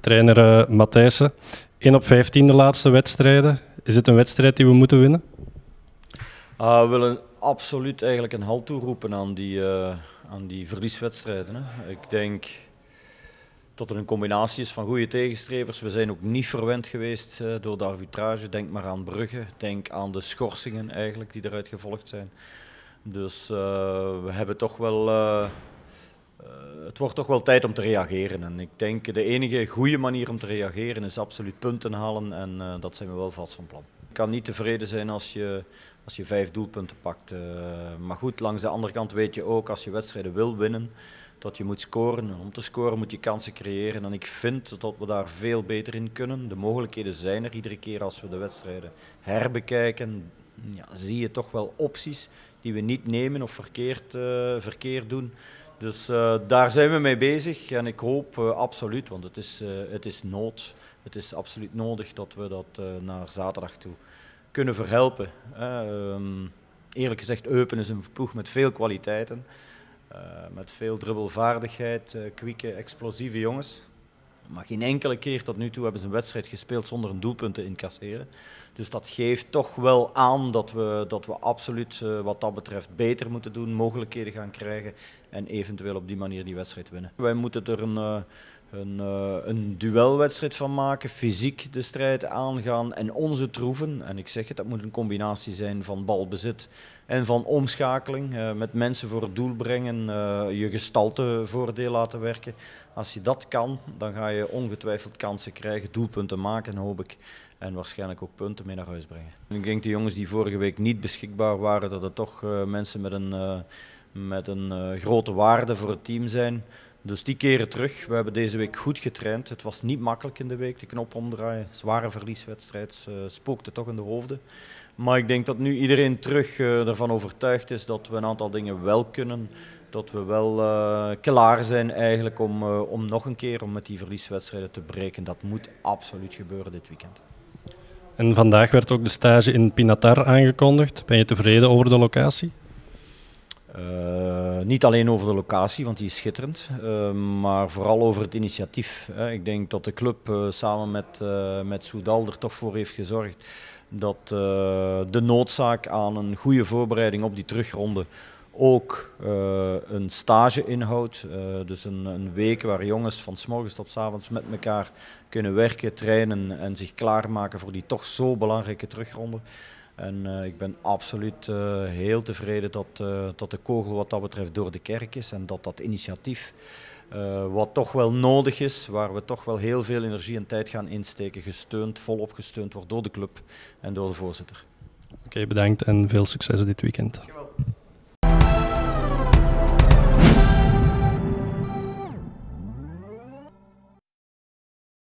trainer uh, Matthijssen. 1 op 15 de laatste wedstrijden. Is het een wedstrijd die we moeten winnen? Ah, we willen absoluut eigenlijk een halt toeroepen aan die, eh, aan die verlieswedstrijden. Hè. Ik denk dat er een combinatie is van goede tegenstrevers. We zijn ook niet verwend geweest eh, door de arbitrage. Denk maar aan Brugge, denk aan de schorsingen eigenlijk die eruit gevolgd zijn. Dus we hebben toch wel het wordt toch wel tijd om te reageren. En ik denk de enige goede manier om te reageren is absoluut punten halen. En eh, dat zijn we wel vast van plan. Ik kan niet tevreden zijn als je, als je vijf doelpunten pakt. Eh. maar goed, langs de andere kant weet je ook als je wedstrijden wil winnen dat je moet scoren. En om te scoren moet je kansen creëren. En ik vind dat we daar veel beter in kunnen. De mogelijkheden zijn er iedere keer als we de wedstrijden herbekijken, ja, zie je toch wel opties die we niet nemen of verkeerd, eh, verkeerd doen. Dus eh, daar zijn we mee bezig en ik hoop eh, absoluut, want het is, het is nood. Het is absoluut nodig dat we dat naar zaterdag toe kunnen verhelpen. Ehm, eerlijk gezegd, Eupen is een ploeg met veel kwaliteiten. met veel dribbelvaardigheid, kwieke, explosieve jongens. Maar geen enkele keer tot nu toe hebben ze een wedstrijd gespeeld zonder een doelpunt te incasseren. Dus dat geeft toch wel aan dat we, dat we absoluut eh, wat dat betreft beter moeten doen, mogelijkheden gaan krijgen en eventueel op die manier die wedstrijd winnen. Wij moeten er een eh, een, eh, een duelwedstrijd van maken, fysiek de strijd aangaan en onze troeven. En ik zeg het, dat moet een combinatie zijn van balbezit en van omschakeling. Eh, met mensen voor het doel brengen, uh, je voordeel laten werken. Als je dat kan, dan ga je ongetwijfeld kansen krijgen, doelpunten maken hoop ik. En waarschijnlijk ook punten mee naar huis brengen. Ik denk de jongens die vorige week niet beschikbaar waren, dat het toch mensen met een, met een grote waarde voor het team zijn. Dus die keren terug. We hebben deze week goed getraind. Het was niet makkelijk in de week, de knop omdraaien. Zware verlieswedstrijd, spookte toch in de hoofden. Maar ik denk dat nu iedereen terug eh, ervan overtuigd is dat we een aantal dingen wel kunnen. Dat we wel eh, klaar zijn eigenlijk om, eh, om nog een keer om met die verlieswedstrijden te breken. Dat moet absoluut gebeuren dit weekend. En vandaag werd ook de stage in Pinatar aangekondigd. Ben je tevreden over de locatie? Eh, niet alleen over de locatie, want die is schitterend, eh, maar vooral over het initiatief. Hè. Ik denk dat de club eh, samen met, met Soudal er toch voor heeft gezorgd dat de noodzaak aan een goede voorbereiding op die terugronde ook een stage inhoudt. dus een, een, week waar jongens van morgens tot avonds met elkaar kunnen werken, trainen en zich klaarmaken voor die toch zo belangrijke terugronde. En eh, ik ben absoluut eh, heel tevreden dat, eh, dat de kogel wat dat betreft door de kerk is en dat dat initiatief, wat toch wel nodig is, waar we toch wel heel veel energie en tijd gaan insteken, gesteund, volop gesteund wordt door de club en door de voorzitter. Oké, bedankt en veel succes dit weekend. Dankjewel.